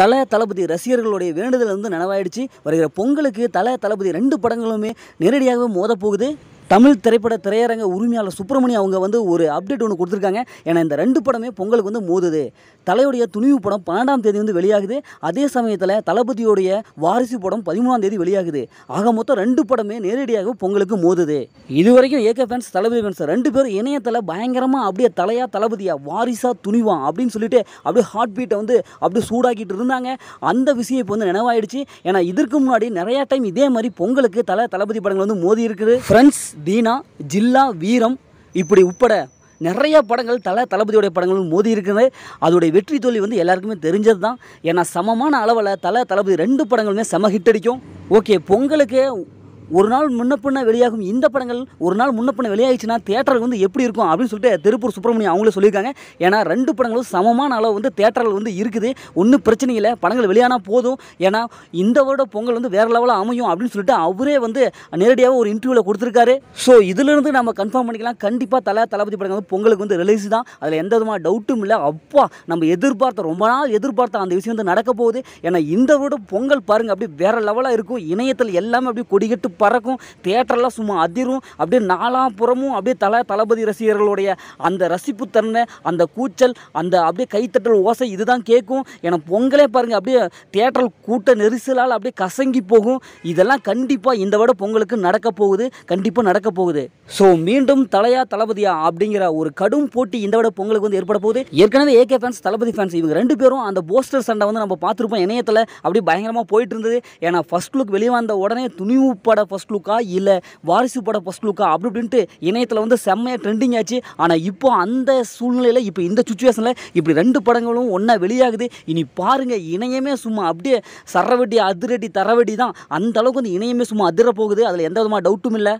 தலை தளபதி ரசிகர்களுடைய வேண்டுதல் வந்து நனவாயிடுச்சு வருகிற பொங்கலுக்கு தலை தளபதி ரெண்டு படங்களுமே நேரடியாகவே மோதப்போகுது தமிழ் திரைப்பட திரையரங்க உரிமையாளர் சுப்பிரமணி அவங்க வந்து ஒரு அப்டேட் ஒன்று கொடுத்துருக்காங்க ஏன்னா இந்த ரெண்டு படமே பொங்கலுக்கு வந்து மோதுது தலையுடைய துணிவு படம் பன்னெண்டாம் தேதி வந்து வெளியாகுது அதே சமயத்தில் தளபதியோடைய வாரிசு படம் பதிமூணாம் தேதி வெளியாகுது ஆக மொத்தம் ரெண்டு படமே நேரடியாக பொங்கலுக்கு மோதுது இது வரைக்கும் ஏக ஃபேன்ஸ் தளபதி ஃபேன்ஸ் ரெண்டு பேரும் இணையத்தில் பயங்கரமாக அப்படியே தலையா தளபதியாக வாரிசா துணிவா அப்படின்னு சொல்லிட்டு அப்படியே ஹார்ட் பீட்டை வந்து அப்படியே சூடாக்கிட்டு இருந்தாங்க அந்த விஷயம் இப்போ வந்து நினைவாயிடுச்சு ஏன்னா இதற்கு முன்னாடி நிறையா டைம் இதே மாதிரி பொங்கலுக்கு தலை தளபதி படங்கள் வந்து மோதி இருக்குது ஃப்ரெண்ட்ஸ் தீனா ஜில்லா வீரம் இப்படி உட்பட நிறைய படங்கள் தலை தளபதியோடைய படங்களும் மோதி இருக்குது அதோடைய வெற்றி தோல்வி வந்து எல்லாருக்குமே தெரிஞ்சது தான் ஏன்னா சமமான அளவில் தலை தளபதி ரெண்டு படங்களுமே செம ஹிட் அடிக்கும் ஓகே பொங்கலுக்கு ஒரு நாள் முன்னப்பின்ன வெளியாகும் இந்த படங்கள் ஒரு நாள் முன்னப்பின்ன வெளியாகிச்சுன்னா தேட்டருக்கு வந்து எப்படி இருக்கும் அப்படின்னு சொல்லிட்டு திருப்பூர் சுப்பிரமணியம் அவங்களே சொல்லியிருக்காங்க ஏன்னா ரெண்டு படங்களும் சமமான அளவு வந்து தேட்டரில் வந்து இருக்குது ஒன்றும் பிரச்சனை இல்லை படங்கள் வெளியானால் போதும் ஏன்னா இந்த வருட பொங்கல் வந்து வேறு லெவலாக அமையும் அப்படின்னு சொல்லிட்டு அவரே வந்து நேரடியாக ஒரு இன்டர்வியூவில் கொடுத்துருக்காரு ஸோ இதிலிருந்து நம்ம கன்ஃபார்ம் பண்ணிக்கலாம் கண்டிப்பாக தலை தளபதி படங்கள் வந்து பொங்கலுக்கு வந்து ரிலீஸ் தான் அதில் எந்த விதமான டவுட்டும் இல்லை அப்பா நம்ம எதிர்பார்த்த ரொம்ப நாள் எதிர்பார்த்த அந்த விஷயம் வந்து நடக்க போகுது ஏன்னா இந்த வருட பொங்கல் பாருங்கள் அப்படி வேறு லெவலாக இருக்கும் இணையத்தில் எல்லாமே அப்படியே கொடிகட்டு பறக்கும் தேட்டரெல்லாம் சும்மா அதிரும் அப்படியே நாலாம் புறமும் அப்படியே தல தளபதி ரசிகர்களுடைய அந்த ரசிப்பு தன்மை அந்த கூச்சல் அந்த அப்படியே கைத்தட்டல் ஓசை இதுதான் கேட்கும் ஏன்னா பொங்கலே பாருங்கள் அப்படியே தேட்டரில் கூட்ட நெரிசலால் அப்படியே கசங்கி போகும் இதெல்லாம் கண்டிப்பாக இந்த விட பொங்கலுக்கு நடக்க போகுது கண்டிப்பாக நடக்க போகுது ஸோ மீண்டும் தலையா தளபதியா அப்படிங்கிற ஒரு கடும் போட்டி இந்த விட பொங்கலுக்கு வந்து ஏற்பட போகுது ஏற்கனவே ஏகே ஃபேன்ஸ் தளபதி ஃபேன்ஸ் இவங்க ரெண்டு பேரும் அந்த போஸ்டர் சண்டை வந்து நம்ம பார்த்துருப்போம் இணையத்தில் அப்படி பயங்கரமாக போயிட்டு இருந்தது ஏன்னா ஃபர்ஸ்ட் லுக் வெளியே வந்த உடனே துணிவு பட ஃபஸ்ட் லுக்கா இல்லை வாரிசு பட ஃபஸ்ட் லுக்கா அப்படி இப்படின்ட்டு இணையத்தில் வந்து செம்மையாக ட்ரெண்டிங் ஆச்சு ஆனால் இப்போ அந்த சூழ்நிலையில் இப்போ இந்த சுச்சுவேஷனில் இப்படி ரெண்டு படங்களும் ஒன்றா வெளியாகுது இனி பாருங்கள் இணையமே சும்மா அப்படியே சரவெட்டி அதிரடி தரவெடி தான் அந்த அளவுக்கு வந்து இணையமே சும்மா அதிர போகுது அதில் எந்த விதமாக டவுட்டும் இல்லை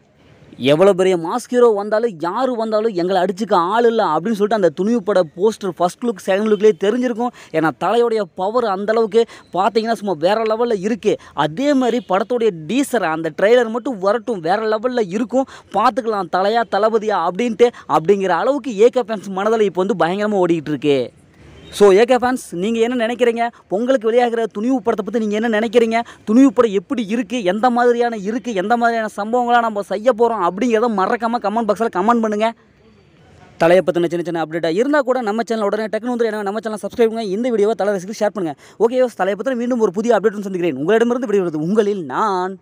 எவ்வளோ பெரிய ஹீரோ வந்தாலும் யார் வந்தாலும் எங்களை அடிச்சுக்க ஆள் இல்லை அப்படின்னு சொல்லிட்டு அந்த துணிவு பட போஸ்டர் ஃபஸ்ட் லுக் செகண்ட் லுக்லேயே தெரிஞ்சிருக்கும் ஏன்னா தலையோடைய பவர் அந்தளவுக்கு பார்த்தீங்கன்னா சும்மா வேறு லெவலில் இருக்குது அதே மாதிரி படத்துடைய டீசர் அந்த ட்ரெய்லர் மட்டும் வரட்டும் வேறு லெவலில் இருக்கும் பார்த்துக்கலாம் தலையா தளபதியா அப்படின்ட்டு அப்படிங்கிற அளவுக்கு ஃபேன்ஸ் மனதில் இப்போ வந்து பயங்கரமாக ஓடிக்கிட்டு இருக்கு ஸோ ஏகே ஃபேன்ஸ் நீங்கள் என்ன நினைக்கிறீங்க பொங்கலுக்கு வெளியாகிற துணிவு படத்தை பற்றி நீங்கள் என்ன நினைக்கிறீங்க துணிவு படம் எப்படி இருக்குது எந்த மாதிரியான இருக்குது எந்த மாதிரியான சம்பவங்களாக நம்ம செய்ய போகிறோம் அப்படிங்கிறத மறக்காமல் கமெண்ட் பாக்ஸில் கமெண்ட் பண்ணுங்கள் தலையை பற்றின சின்ன சின்ன அப்டேட்டாக இருந்தால் கூட நம்ம சேனல் உடனே டக்குனு வந்து என்ன நம்ம சேனல் சப்ஸ்கிரைப் பண்ணுங்க இந்த வீடியோவை தலை ஷேர் பண்ணுங்கள் ஓகே தலையை மீண்டும் ஒரு புதிய அப்டேட்னு சந்திக்கிறேன் உங்களிடமிருந்து விடுவது உங்களில் நான்